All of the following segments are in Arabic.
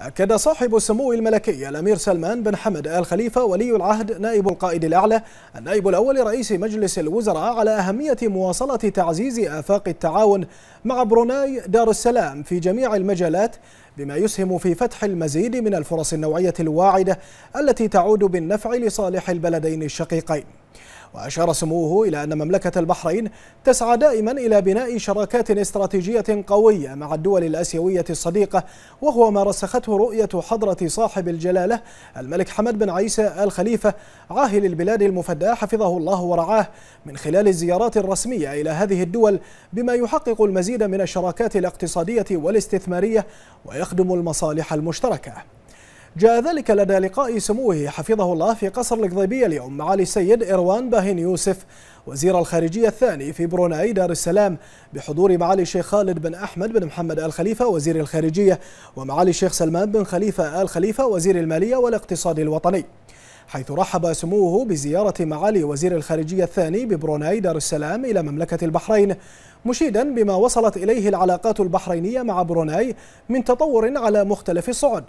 أكد صاحب السمو الملكي الأمير سلمان بن حمد آل خليفة ولي العهد نائب القائد الأعلى النائب الأول رئيس مجلس الوزراء على أهمية مواصلة تعزيز آفاق التعاون مع بروناي دار السلام في جميع المجالات بما يسهم في فتح المزيد من الفرص النوعية الواعدة التي تعود بالنفع لصالح البلدين الشقيقين وأشار سموه إلى أن مملكة البحرين تسعى دائما إلى بناء شراكات استراتيجية قوية مع الدول الأسيوية الصديقة وهو ما رسخته رؤية حضرة صاحب الجلالة الملك حمد بن عيسى الخليفة عاهل البلاد المفدى حفظه الله ورعاه من خلال الزيارات الرسمية إلى هذه الدول بما يحقق المزيد من الشراكات الاقتصادية والاستثمارية ويخدم المصالح المشتركة جاء ذلك لدى لقاء سموه حفظه الله في قصر القضيبية اليوم معالي السيد إروان باهين يوسف وزير الخارجية الثاني في بروناي دار السلام بحضور معالي الشيخ خالد بن أحمد بن محمد آل خليفة وزير الخارجية ومعالي الشيخ سلمان بن خليفة آل خليفة وزير المالية والاقتصاد الوطني حيث رحب سموه بزيارة معالي وزير الخارجية الثاني ببروناي دار السلام إلى مملكة البحرين مشيدا بما وصلت إليه العلاقات البحرينية مع بروناي من تطور على مختلف الصعد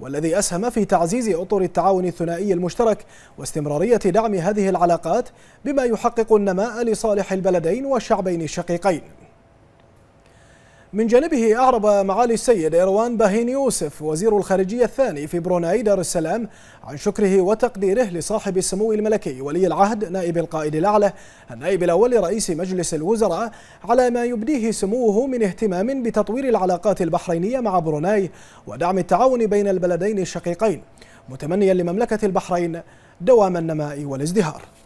والذي أسهم في تعزيز أطر التعاون الثنائي المشترك واستمرارية دعم هذه العلاقات بما يحقق النماء لصالح البلدين والشعبين الشقيقين من جانبه أعرب معالي السيد إروان باهين يوسف وزير الخارجية الثاني في بروناي دار السلام عن شكره وتقديره لصاحب السمو الملكي ولي العهد نائب القائد الأعلى النائب الأول لرئيس مجلس الوزراء على ما يبديه سموه من اهتمام بتطوير العلاقات البحرينية مع بروناي ودعم التعاون بين البلدين الشقيقين متمنيا لمملكة البحرين دوام النماء والازدهار